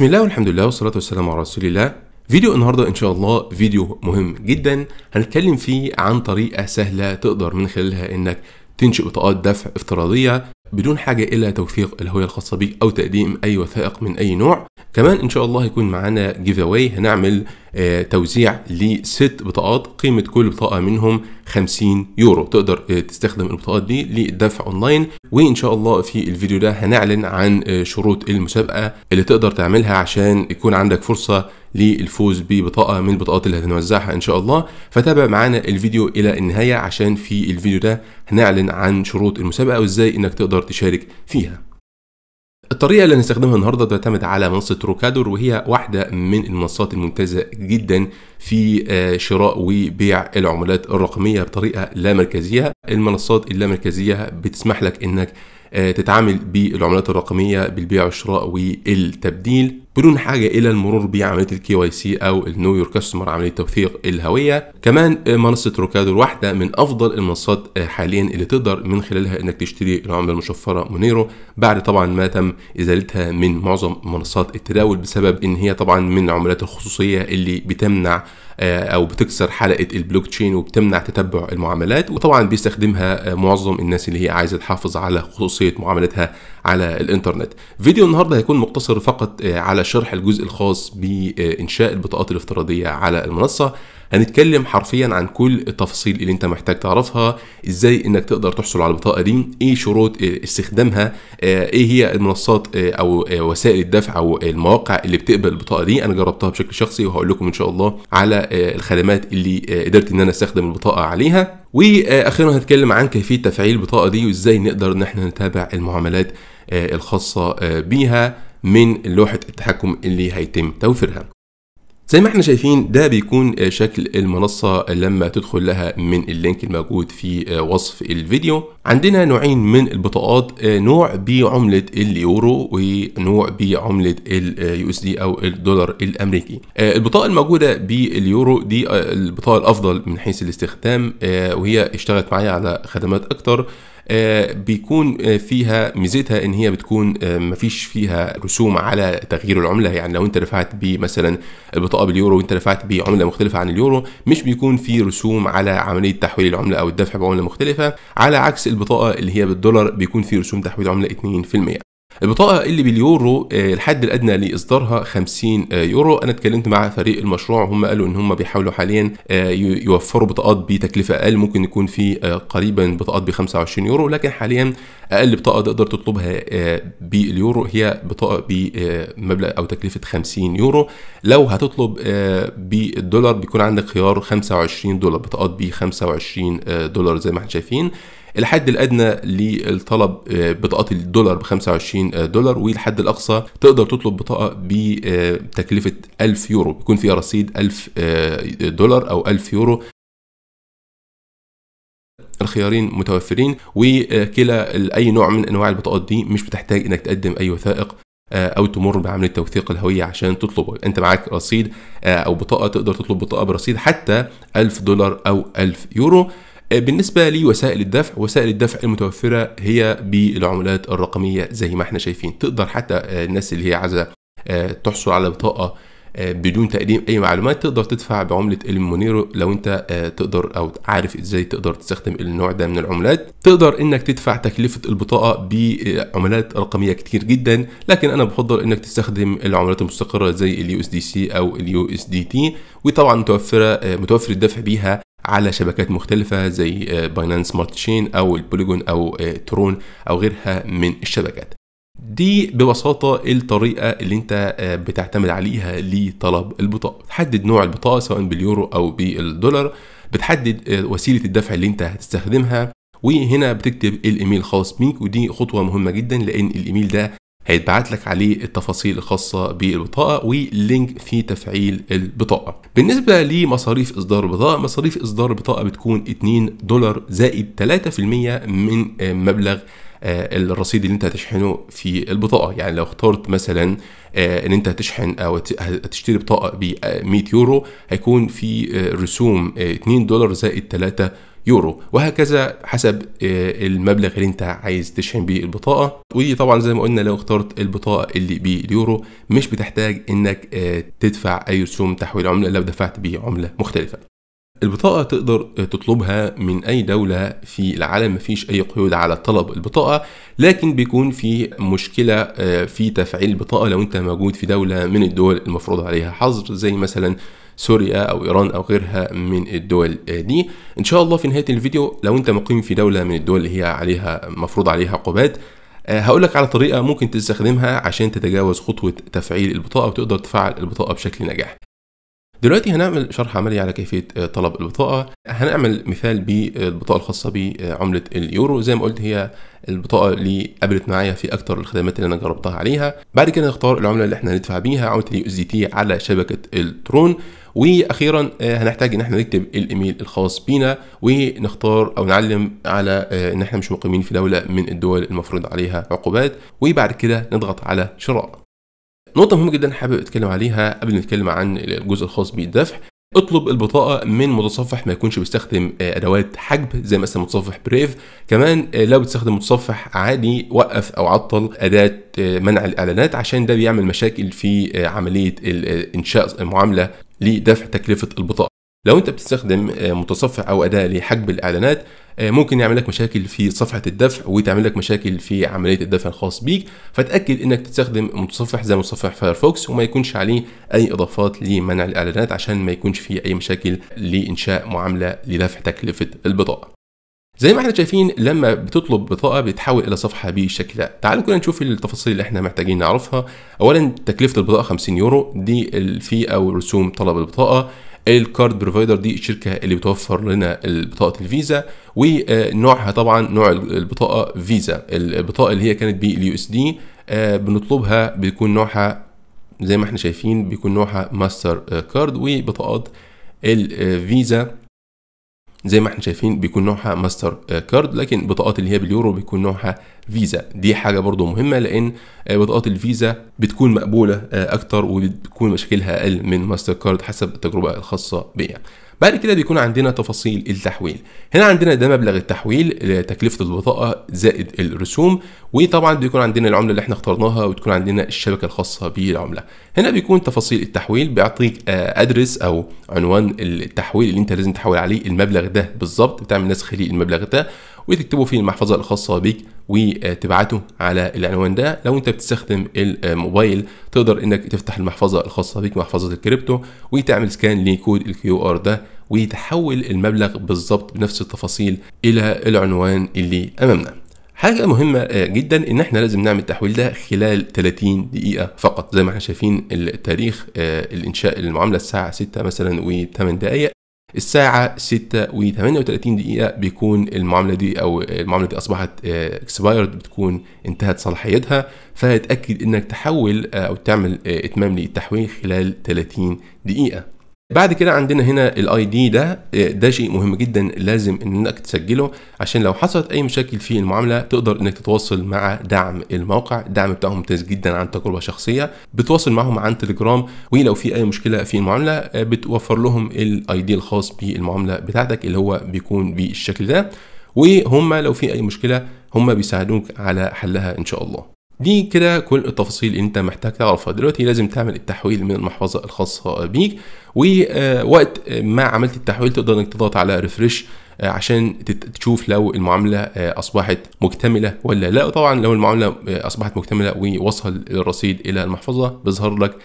بسم الله والحمد لله والصلاة والسلام على رسول الله فيديو النهاردة إن شاء الله فيديو مهم جدا هنتكلم فيه عن طريقة سهلة تقدر من خلالها إنك تنشئ بطاقات دفع افتراضية بدون حاجة إلى توثيق الهوية الخاصة بيك أو تقديم أي وثائق من أي نوع كمان ان شاء الله هيكون معانا جيف اواي هنعمل آه، توزيع لست بطاقات قيمه كل بطاقه منهم 50 يورو تقدر آه، تستخدم البطاقات دي للدفع اونلاين وان شاء الله في الفيديو ده هنعلن عن آه، شروط المسابقه اللي تقدر تعملها عشان يكون عندك فرصه للفوز ببطاقه من البطاقات اللي هنوزعها ان شاء الله فتابع معانا الفيديو الى النهايه عشان في الفيديو ده هنعلن عن شروط المسابقه وازاي انك تقدر تشارك فيها الطريقة اللي هنستخدمها النهاردة تعتمد على منصة روكادور وهي واحدة من المنصات الممتازة جدا في آه، شراء وبيع العملات الرقمية بطريقة لا مركزية المنصات اللامركزية بتسمح لك انك آه، تتعامل بالعملات الرقمية بالبيع والشراء والتبديل بدون حاجه الى المرور بعمليه الكي واي سي او النو يور كاستمر عمليه توثيق الهويه كمان منصه روكادو واحده من افضل المنصات حاليا اللي تقدر من خلالها انك تشتري العمله المشفره مونيرو بعد طبعا ما تم ازالتها من معظم منصات التداول بسبب ان هي طبعا من العملات الخصوصيه اللي بتمنع آه، او بتكسر حلقه البلوك تشين وبتمنع تتبع المعاملات وطبعا بيستخدمها آه، معظم الناس اللي هي عايزه تحافظ على خصوصيه معاملتها على الانترنت فيديو النهارده هيكون مقتصر فقط آه، على شرح الجزء الخاص بانشاء البطاقات الافتراضيه على المنصه هنتكلم حرفيا عن كل التفاصيل اللي انت محتاج تعرفها ازاي انك تقدر تحصل على البطاقه دي ايه شروط اه، استخدامها اه، ايه هي المنصات اه، او وسائل الدفع او المواقع اللي بتقبل البطاقه دي انا جربتها بشكل شخصي وهقول لكم ان شاء الله على الخدمات اللي قدرت ان انا استخدم البطاقه عليها واخيرا هنتكلم عن كيفيه تفعيل البطاقه دي وازاي نقدر ان احنا نتابع المعاملات الخاصه بيها من لوحه التحكم اللي هيتم توفيرها زي ما احنا شايفين ده بيكون آه، شكل المنصة لما تدخل لها من اللينك الموجود في آه، وصف الفيديو عندنا نوعين من البطاقات آه، نوع بعملة اليورو ونوع بعملة اليو اس دي او الدولار الامريكي البطاقة الموجودة باليورو دي البطاقة الافضل من حيث الاستخدام وهي اشتغلت معايا على خدمات اكتر آه، بيكون آه، فيها ميزتها ان هي بتكون آه، مفيش فيها رسوم على تغيير العمله يعني لو انت دفعت مثلا البطاقه باليورو وانت دفعت بعمله مختلفه عن اليورو مش بيكون في رسوم على عمليه تحويل العمله او الدفع بعمله مختلفه على عكس البطاقه اللي هي بالدولار بيكون في رسوم تحويل عمله 2% البطاقه اللي باليورو آه، الحد الادنى لاصدارها 50 آه، يورو انا اتكلمت مع فريق المشروع وهم قالوا ان هم بيحاولوا حاليا آه، يوفروا بطاقات بتكلفه اقل ممكن يكون في قريبا بطاقات ب 25 يورو لكن حاليا اقل بطاقه تقدر تطلبها باليورو هي بطاقه بمبلغ او تكلفه 50 يورو لو هتطلب بالدولار بيكون عندك خيار 25 دولار بطاقات ب 25 دولار زي ما احنا شايفين الحد الادنى للطلب آه، بطاقه الدولار ب 25 آه، دولار والحد الاقصى تقدر تطلب بطاقه بتكلفه 1000 يورو بيكون فيها رصيد 1000 آه، دولار او 1000 يورو الخيارين متوفرين وكلا اي نوع من انواع البطاقات دي مش بتحتاج انك تقدم اي وثائق او تمر بعمليه توثيق الهويه عشان تطلبه انت معاك رصيد او بطاقه تقدر تطلب بطاقه برصيد حتى 1000 دولار او 1000 يورو آه، بالنسبة لوسائل الدفع وسائل الدفع المتوفرة هي بالعملات الرقمية زي ما احنا شايفين تقدر حتى آه، الناس اللي هي عايزة آه، تحصل على بطاقة بدون تقديم اي معلومات تقدر تدفع بعملة المونيرو لو انت تقدر او عارف ازاي تقدر تستخدم النوع ده من العملات تقدر انك تدفع تكلفة البطاقة بعملات رقمية كتير جدا لكن انا بفضل انك تستخدم العملات المستقرة زي اليو اس دي سي او اليو اس دي تي وطبعا متوفرة متوفر الدفع بيها على شبكات مختلفة زي باينانس سمارت تشين أو البوليجون أو آه, ترون أو غيرها من الشبكات دي ببساطة الطريقة اللي انت آه, بتعتمد عليها لطلب البطاقة تحدد نوع البطاقة سواء باليورو أو بالدولار بتحدد آه, وسيلة الدفع اللي انت هتستخدمها وهنا بتكتب الايميل الخاص بيك ودي خطوة مهمة جدا لان الايميل ده هيتبعت لك عليه التفاصيل الخاصة بالبطاقة ولينك في تفعيل البطاقة بالنسبة لمصاريف إصدار البطاقة مصاريف إصدار البطاقة بتكون 2 دولار زائد 3% من مبلغ آه، الرصيد اللي انت هتشحنه في البطاقه يعني لو اخترت مثلا آه، ان انت هتشحن او هتشتري بطاقه ب 100 آه، يورو هيكون في رسوم 2 دولار زائد 3 يورو وهكذا حسب آه، المبلغ اللي انت عايز تشحن بيه البطاقه ودي طبعا زي ما قلنا لو اخترت البطاقه اللي باليورو مش بتحتاج انك آه، تدفع اي رسوم تحويل عمله لو دفعت بيه عمله مختلفه البطاقة تقدر آه، تطلبها من أي دولة في العالم مفيش أي قيود على طلب البطاقة لكن بيكون في مشكلة في تفعيل البطاقة لو أنت موجود في دولة من الدول المفروض عليها حظر زي مثلا سوريا أو إيران أو غيرها من الدول دي إن شاء الله في نهاية الفيديو لو أنت مقيم في دولة من الدول اللي هي عليها مفروض عليها عقوبات آه، هقول لك على طريقة ممكن تستخدمها عشان تتجاوز خطوة تفعيل البطاقة وتقدر تفعل البطاقة بشكل ناجح دلوقتي هنعمل شرح عملي على كيفية آه، طلب البطاقة هنعمل مثال بالبطاقة الخاصة بعملة اليورو زي ما قلت هي البطاقة اللي قابلت معايا في أكتر الخدمات اللي أنا جربتها عليها بعد كده نختار العملة اللي احنا هندفع بيها عملة اليو اس دي تي على شبكة الترون واخيرا آه، هنحتاج ان احنا نكتب الايميل الخاص بينا ونختار او نعلم على آه، ان احنا مش مقيمين في دوله من الدول المفروض عليها عقوبات وبعد كده نضغط على شراء نقطة مهمة جدا حابب اتكلم عليها قبل ما نتكلم عن الجزء الخاص بالدفع اطلب البطاقه من متصفح ما يكونش بيستخدم آه، ادوات حجب زي مثلا متصفح بريف كمان آه، لو بتستخدم متصفح عادي وقف او عطل اداه آه، منع الاعلانات عشان ده بيعمل مشاكل في عمليه انشاء معامله لدفع تكلفه البطاقه لو انت بتستخدم آه، متصفح او اداه لحجب الاعلانات آه، ممكن يعمل لك مشاكل في صفحه الدفع وتعمل لك مشاكل في عمليه الدفع الخاص بيك فتاكد انك تستخدم متصفح زي متصفح فايرفوكس وما يكونش عليه اي اضافات لمنع الاعلانات عشان ما يكونش فيه اي مشاكل لانشاء معامله لدفع تكلفه البطاقه زي ما احنا شايفين لما بتطلب بطاقه بتحول الى صفحه بالشكل ده تعالوا كده نشوف التفاصيل اللي احنا محتاجين نعرفها اولا تكلفه البطاقه 50 يورو دي الفي او رسوم طلب البطاقه الكارد بروفايدر دي الشركه اللي بتوفر لنا بطاقه الفيزا ونوعها طبعا نوع البطاقه فيزا البطاقه اللي هي كانت باليو اس آه، دي بنطلبها بيكون نوعها زي ما احنا شايفين بيكون نوعها ماستر كارد وبطاقات الفيزا آه، زي ما احنا شايفين بيكون نوعها ماستر كارد لكن بطاقات اللي هي باليورو بيكون نوعها فيزا دي حاجه برضو مهمه لان بطاقات الفيزا بتكون مقبوله اكتر وبتكون مشاكلها اقل من ماستر كارد حسب التجربه الخاصه بيها بعد كده بيكون عندنا تفاصيل التحويل هنا عندنا ده مبلغ التحويل تكلفه البطاقه زائد الرسوم وطبعا بيكون عندنا العمله اللي احنا اخترناها وتكون عندنا الشبكه الخاصه بالعمله هنا بيكون تفاصيل التحويل بيعطيك آه، ادرس او عنوان التحويل اللي انت لازم تحول عليه المبلغ ده بالظبط بتعمل نسخ للمبلغ ده وتكتبه في المحفظه الخاصه بيك وتبعته على العنوان ده لو انت بتستخدم الموبايل تقدر انك تفتح المحفظه الخاصه بيك محفظه الكريبتو وتعمل سكان لكود الكيو ار ده ويتحول المبلغ بالظبط بنفس التفاصيل الى العنوان اللي امامنا حاجة مهمة آه، جدا ان احنا لازم نعمل التحويل ده خلال 30 دقيقة فقط زي ما احنا شايفين التاريخ آه، الانشاء المعاملة الساعة 6 مثلا و8 دقائق الساعة 6 و 38 دقيقة بيكون المعاملة دي أو المعاملة دي أصبحت اكسبايرد آه، بتكون انتهت صلاحيتها فتأكد إنك تحول آه، أو تعمل آه، إتمام للتحويل خلال 30 دقيقة بعد كده عندنا هنا الاي دي ده آه، ده شيء مهم جدا لازم انك تسجله عشان لو حصلت اي مشاكل في المعامله تقدر انك تتواصل مع دعم الموقع الدعم بتاعهم ممتاز جدا عن تجربه شخصيه بتواصل معهم عن تليجرام ولو في اي مشكله في المعامله آه، بتوفر لهم الاي دي الخاص بالمعامله بتاعتك اللي هو بيكون بالشكل ده وهم لو في اي مشكله هم بيساعدوك على حلها ان شاء الله دي كده كل التفاصيل اللي انت محتاج تعرفها دلوقتي لازم تعمل التحويل من المحفظه الخاصه بيك ووقت آه، ما عملت التحويل تقدر انك تضغط على ريفرش آه، عشان تشوف لو المعامله آه، اصبحت مكتمله ولا لا طبعا لو المعامله اصبحت مكتمله ووصل الرصيد الى المحفظه بيظهر لك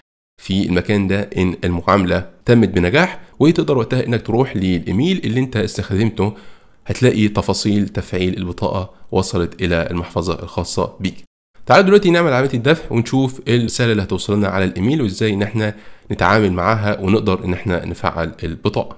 في المكان ده ان المعامله تمت بنجاح وتقدر وقتها انك تروح للايميل اللي انت استخدمته هتلاقي تفاصيل تفعيل البطاقه وصلت الى المحفظه الخاصه بيك تعالوا دلوقتي نعمل عمليه الدفع ونشوف إيه الرساله اللي هتوصل لنا على الايميل وازاي ان احنا نتعامل معاها ونقدر ان احنا نفعل البطاقه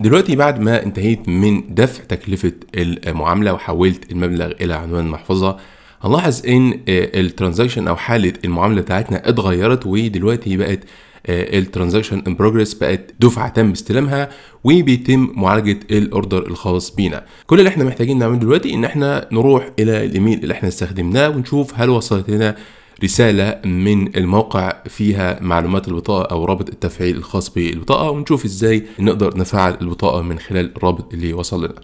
دلوقتي بعد ما انتهيت من دفع تكلفة المعاملة وحولت المبلغ إلى عنوان محفظة هنلاحظ ان آه، الترانزاكشن او حالة المعاملة بتاعتنا اتغيرت ودلوقتي بقت الترانزاكشن ان بروجريس بقت دفعه تم استلامها وبيتم معالجه الاوردر الخاص بينا كل اللي احنا محتاجين نعمله دلوقتي ان احنا نروح الى الايميل اللي احنا استخدمناه ونشوف هل وصلت لنا رسالة من الموقع فيها معلومات البطاقة أو رابط التفعيل الخاص بالبطاقة ونشوف إزاي نقدر نفعل البطاقة من خلال الرابط اللي وصل لنا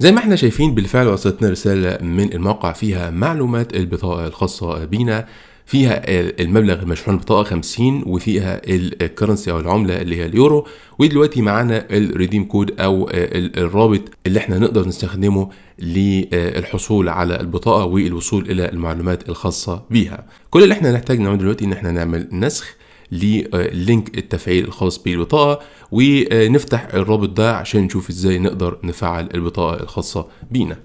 زي ما احنا شايفين بالفعل وصلتنا رسالة من الموقع فيها معلومات البطاقة الخاصة بينا فيها المبلغ المشحون البطاقه 50 وفيها الكرنسي او العمله اللي هي اليورو ودلوقتي معانا الريديم كود او الرابط اللي احنا نقدر نستخدمه للحصول على البطاقه والوصول الى المعلومات الخاصه بيها كل اللي احنا نحتاج نعمله دلوقتي ان احنا نعمل نسخ للينك التفعيل الخاص بالبطاقة ونفتح الرابط ده عشان نشوف ازاي نقدر نفعل البطاقة الخاصة بينا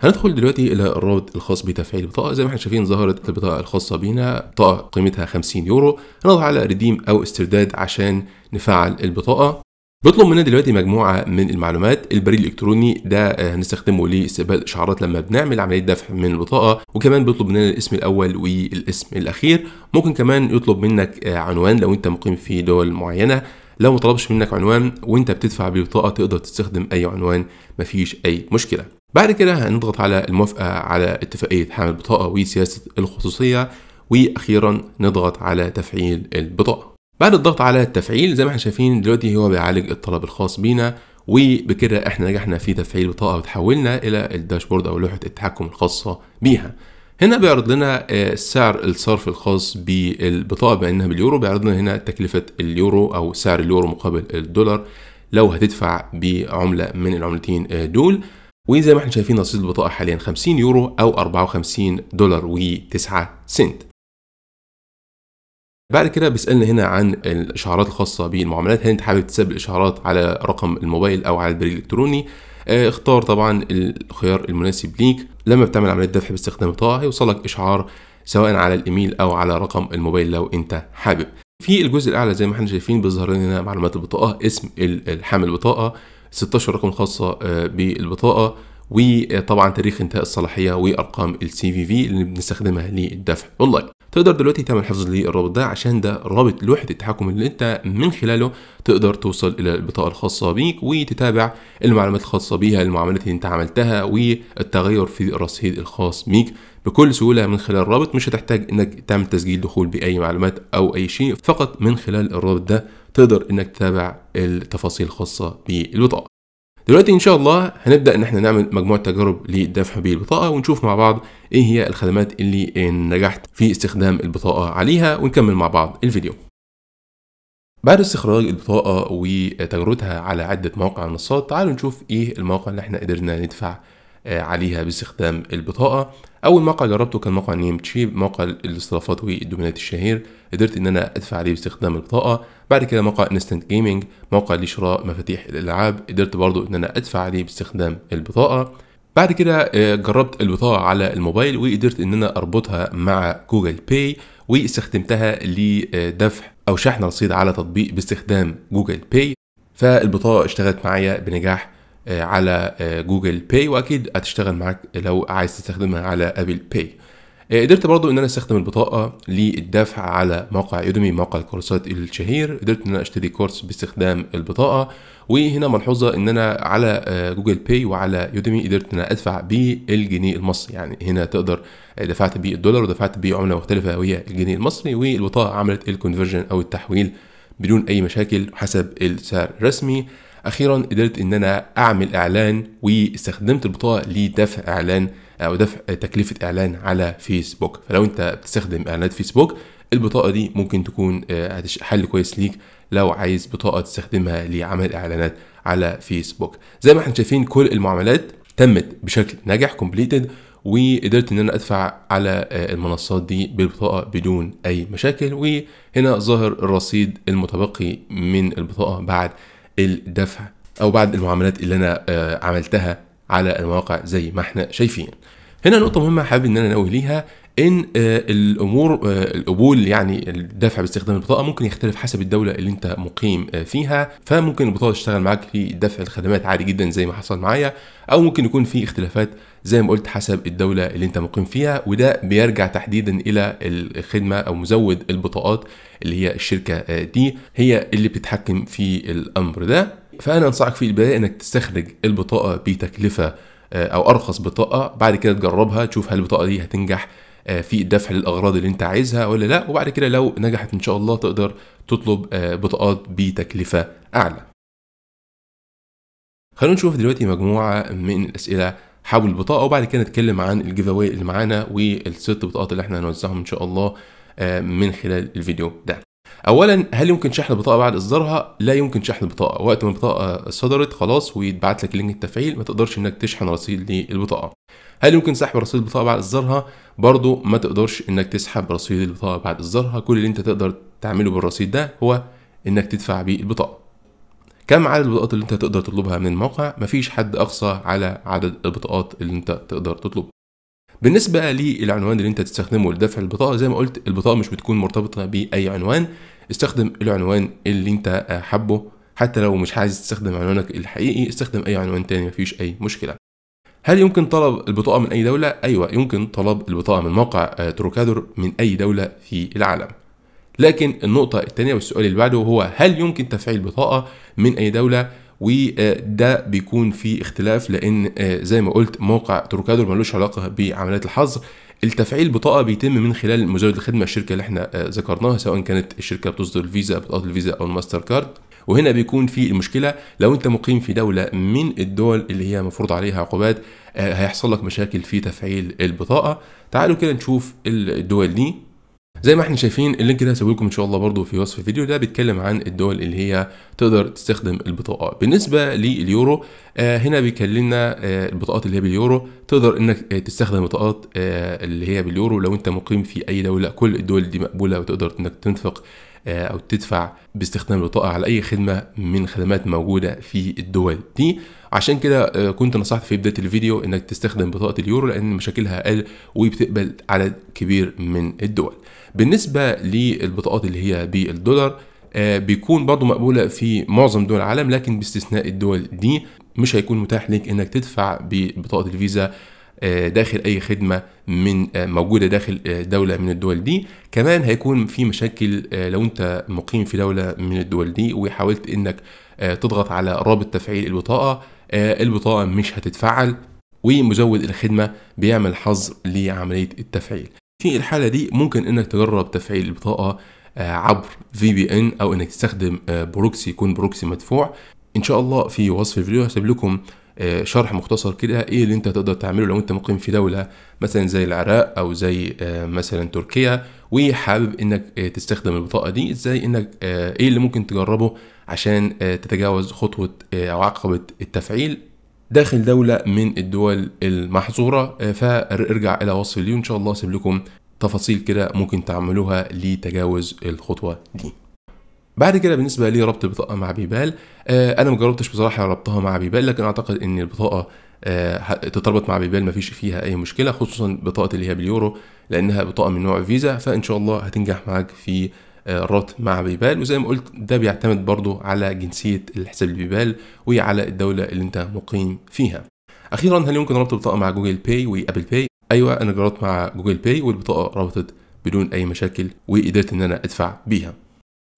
هندخل دلوقتي الى الرابط الخاص بتفعيل البطاقه زي ما احنا شايفين ظهرت البطاقه الخاصه بينا بطاقه قيمتها 50 يورو هنضغط على ريديم او استرداد عشان نفعل البطاقه بيطلب مننا دلوقتي مجموعه من المعلومات البريد الالكتروني ده آه، هنستخدمه لاستقبال اشعارات لما بنعمل عمليه دفع من البطاقه وكمان بيطلب مننا الاسم الاول والاسم الاخير ممكن كمان يطلب منك آه، عنوان لو انت مقيم في دول معينه لو ما طلبش منك عنوان وانت بتدفع بالبطاقه تقدر تستخدم اي عنوان مفيش اي مشكله بعد كده هنضغط على الموافقة على اتفاقية حامل البطاقة وسياسة الخصوصية وأخيرا نضغط على تفعيل البطاقة بعد الضغط على التفعيل زي ما احنا شايفين دلوقتي هو بيعالج الطلب الخاص بينا وبكده احنا نجحنا في تفعيل بطاقة وتحولنا إلى الداشبورد أو لوحة التحكم الخاصة بيها هنا بيعرض لنا آه، سعر الصرف الخاص بالبطاقة بأنها باليورو بيعرض لنا هنا تكلفة اليورو أو سعر اليورو مقابل الدولار لو هتدفع بعملة من العملتين آه، دول وزي ما احنا شايفين رصيد البطاقة حاليا 50 يورو أو 54 دولار و9 سنت بعد كده بيسألنا هنا عن الإشعارات الخاصة بالمعاملات هل أنت حابب تساب الإشعارات على رقم الموبايل أو على البريد الإلكتروني آه، اختار طبعا الخيار المناسب ليك لما بتعمل عملية دفع باستخدام البطاقة هيوصلك إشعار سواء على الإيميل أو على رقم الموبايل لو أنت حابب في الجزء الأعلى زي ما احنا شايفين بيظهر لنا معلومات البطاقة اسم الحامل البطاقة 16 رقم خاصه آه، بالبطاقة وطبعا تاريخ انتهاء الصلاحيه وارقام السي في في اللي بنستخدمها للدفع اونلاين تقدر دلوقتي تعمل حفظ للرابط ده عشان ده رابط لوحه التحكم اللي انت من خلاله تقدر توصل الى البطاقه الخاصه بيك وتتابع المعلومات الخاصه بيها المعاملات اللي انت عملتها والتغير في الرصيد الخاص بيك بكل سهوله من خلال الرابط مش هتحتاج انك تعمل تسجيل دخول باي معلومات او اي شيء فقط من خلال الرابط ده تقدر انك تتابع التفاصيل الخاصه بالبطاقه دلوقتي ان شاء الله هنبدا ان احنا نعمل مجموعه تجارب للدفع بالبطاقه ونشوف مع بعض ايه هي الخدمات اللي نجحت في استخدام البطاقه عليها ونكمل مع بعض الفيديو بعد استخراج البطاقة وتجربتها على عدة مواقع منصات تعالوا نشوف ايه المواقع اللي احنا قدرنا ندفع عليها باستخدام البطاقه اول موقع جربته كان موقع نيم تشيب موقع الاستضافات والدومينات الشهير قدرت ان انا ادفع عليه باستخدام البطاقه بعد كده موقع انستنت جيمنج موقع لشراء مفاتيح الالعاب قدرت برضو ان انا ادفع عليه باستخدام البطاقه بعد كده آه، جربت البطاقه على الموبايل وقدرت ان انا اربطها مع جوجل باي واستخدمتها لدفع او شحن رصيد على تطبيق باستخدام جوجل باي فالبطاقه اشتغلت معايا بنجاح آه، على آه، جوجل باي واكيد هتشتغل معاك لو عايز تستخدمها على ابل باي آه، قدرت برضو ان انا استخدم البطاقه للدفع على موقع يوديمي موقع الكورسات الشهير قدرت ان انا اشتري كورس باستخدام البطاقه وهنا ملحوظه ان انا على جوجل باي وعلى يوديمي قدرت ان انا ادفع بالجنيه المصري يعني هنا تقدر دفعت بالدولار ودفعت بعمله مختلفه وهي الجنيه المصري والبطاقه عملت الكونفرجن او التحويل بدون اي مشاكل حسب السعر الرسمي اخيرا قدرت ان انا اعمل اعلان واستخدمت البطاقه لدفع اعلان او دفع تكلفه اعلان على فيسبوك فلو انت بتستخدم اعلانات فيسبوك البطاقه دي ممكن تكون آه، حل كويس ليك لو عايز بطاقه تستخدمها لعمل اعلانات على فيسبوك زي ما احنا شايفين كل المعاملات تمت بشكل ناجح كومبليتد وقدرت ان انا ادفع على آه، المنصات دي بالبطاقه بدون اي مشاكل وهنا ظاهر الرصيد المتبقي من البطاقه بعد الدفع او بعد المعاملات اللي انا آه، عملتها على المواقع زي ما احنا شايفين هنا نقطة مهمة حابب ان انا انوه ليها ان آه، الامور آه، القبول يعني الدفع باستخدام البطاقه ممكن يختلف حسب الدوله اللي انت مقيم آه، فيها فممكن البطاقه تشتغل معاك في دفع الخدمات عادي جدا زي ما حصل معايا او ممكن يكون في اختلافات زي ما قلت حسب الدوله اللي انت مقيم فيها وده بيرجع تحديدا الى الخدمه او مزود البطاقات اللي هي الشركه دي هي اللي بتتحكم في الامر ده فانا انصحك في البدايه انك تستخرج البطاقه بتكلفه او ارخص بطاقه بعد كده تجربها تشوف هل البطاقه دي هتنجح آه، في الدفع للاغراض اللي انت عايزها ولا لا وبعد كده لو نجحت ان شاء الله تقدر تطلب آه، بطاقات بتكلفه اعلى خلونا نشوف دلوقتي مجموعه من الاسئله حول البطاقه وبعد كده نتكلم عن الجيف اللي معانا والست بطاقات اللي احنا هنوزعهم ان شاء الله آه، من خلال الفيديو ده اولا هل يمكن شحن البطاقه بعد اصدارها لا يمكن شحن البطاقه وقت ما البطاقه صدرت خلاص ويتبعت لك لينك التفعيل ما تقدرش انك تشحن رصيد للبطاقه هل يمكن سحب رصيد البطاقه بعد اصدارها برضو ما تقدرش انك تسحب رصيد البطاقه بعد اصدارها كل اللي انت تقدر تعمله بالرصيد ده هو انك تدفع بيه البطاقه كم عدد البطاقات اللي انت تقدر تطلبها من الموقع مفيش حد اقصى على عدد البطاقات اللي انت تقدر تطلبها بالنسبه للعنوان اللي انت تستخدمه لدفع البطاقه زي ما قلت البطاقه مش بتكون مرتبطه باي عنوان استخدم العنوان اللي انت حابه حتى لو مش عايز تستخدم عنوانك الحقيقي استخدم اي عنوان تاني مفيش اي مشكله هل يمكن طلب البطاقه من اي دوله ايوه يمكن طلب البطاقه من موقع تروكادور من اي دوله في العالم لكن النقطة الثانية والسؤال اللي بعده هو هل يمكن تفعيل بطاقة من أي دولة وده بيكون في اختلاف لان آه، زي ما قلت موقع تروكادور ملوش علاقه بعمليات الحظر التفعيل بطاقه بيتم من خلال مزود الخدمه الشركه اللي احنا آه، ذكرناها سواء كانت الشركه بتصدر الفيزا بطاقه الفيزا او الماستر كارد وهنا بيكون في المشكله لو انت مقيم في دوله من الدول اللي هي مفروض عليها عقوبات آه، هيحصل لك مشاكل في تفعيل البطاقه تعالوا كده نشوف الدول دي زي ما احنا شايفين اللينك ده هسيبه لكم ان شاء الله برده في وصف الفيديو ده بيتكلم عن الدول اللي هي تقدر تستخدم البطاقه بالنسبه لليورو آه هنا بيكلمنا آه البطاقات اللي هي باليورو تقدر انك آه تستخدم بطاقات آه اللي هي باليورو لو انت مقيم في اي دوله كل الدول دي مقبوله وتقدر انك تنفق آه، او تدفع باستخدام البطاقه على اي خدمه من خدمات موجوده في الدول دي عشان كده آه، كنت نصحت في بدايه الفيديو انك تستخدم بطاقه اليورو لان مشاكلها اقل وبتقبل عدد كبير من الدول بالنسبه للبطاقات اللي هي بالدولار آه، بيكون برضو مقبولة في معظم دول العالم لكن باستثناء الدول دي مش هيكون متاح ليك انك تدفع ببطاقة الفيزا آه، داخل اي خدمه من موجوده داخل دوله من الدول دي كمان هيكون في مشاكل لو انت مقيم في دوله من الدول دي وحاولت انك تضغط على رابط تفعيل البطاقه آه، البطاقة مش هتتفعل ومزود الخدمة بيعمل حظر لعملية التفعيل في الحالة دي ممكن انك تجرب تفعيل البطاقة آه، عبر في بي ان او انك تستخدم آه، بروكسي يكون بروكسي مدفوع ان شاء الله في وصف الفيديو هسيب لكم شرح مختصر كده ايه اللي انت تقدر تعمله لو انت مقيم في دولة مثلا زي العراق او زي مثلا تركيا وحابب انك آه، تستخدم البطاقه دي ازاي انك آه، ايه اللي ممكن تجربه عشان آه، تتجاوز خطوه او عقبه التفعيل داخل دولة من الدول المحظورة فارجع إلى وصف اليو إن شاء الله أسيب لكم تفاصيل كده ممكن تعملوها لتجاوز الخطوة دي بعد كده بالنسبه لربط البطاقه مع بيبال آه انا مجربتش بصراحه ربطها مع بيبال لكن اعتقد ان البطاقه آه، تتربط مع بيبال مفيش فيها اي مشكله خصوصا بطاقه اللي هي باليورو لانها بطاقه من نوع فيزا فان شاء الله هتنجح معاك في الربط آه، مع بيبال وزي ما قلت ده بيعتمد برضو على جنسيه الحساب البيبال وعلى الدوله اللي انت مقيم فيها اخيرا هل يمكن ربط البطاقه مع جوجل باي وابل باي ايوه انا جربت مع جوجل باي والبطاقه ربطت بدون اي مشاكل وقدرت ان انا ادفع بيها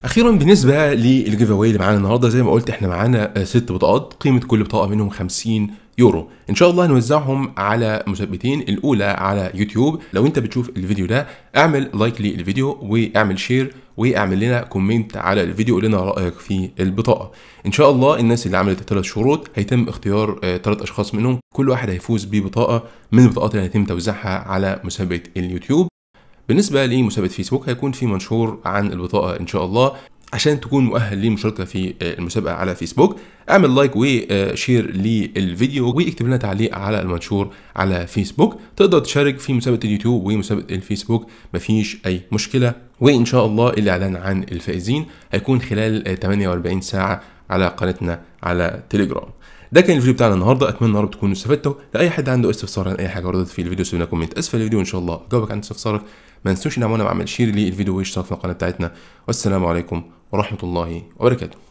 اخيرا بالنسبه للجيف اللي معانا النهارده زي ما قلت احنا معانا آه، ست بطاقات قيمه كل بطاقه منهم 50 يورو ان شاء الله نوزعهم على مثبتين الاولى على يوتيوب لو انت بتشوف الفيديو ده اعمل لايك للفيديو واعمل شير واعمل لنا كومنت على الفيديو قول لنا رايك في البطاقه ان شاء الله الناس اللي عملت الثلاث شروط هيتم اختيار ثلاث آه، اشخاص منهم كل واحد هيفوز ببطاقه من البطاقات اللي هيتم توزيعها على مسابقه اليوتيوب بالنسبة لمسابقة فيسبوك هيكون في منشور عن البطاقة إن شاء الله عشان تكون مؤهل للمشاركه في آه، المسابقه على فيسبوك اعمل لايك وشير آه، للفيديو واكتب لنا تعليق على المنشور على فيسبوك تقدر تشارك في مسابقه اليوتيوب ومسابقه الفيسبوك مفيش اي مشكله وان شاء الله الاعلان عن الفائزين هيكون خلال 48 آه، ساعه على قناتنا على تليجرام ده كان الفيديو بتاعنا النهارده اتمنى رب تكونوا استفدتوا لاي حد عنده استفسار عن اي حاجه وردت في الفيديو سيب لنا كومنت اسفل الفيديو ان شاء الله اجاوبك عن استفسارك ما تنسوش ان بعمل شير للفيديو واشتراك في القناه بتاعتنا والسلام عليكم ورحمة الله وبركاته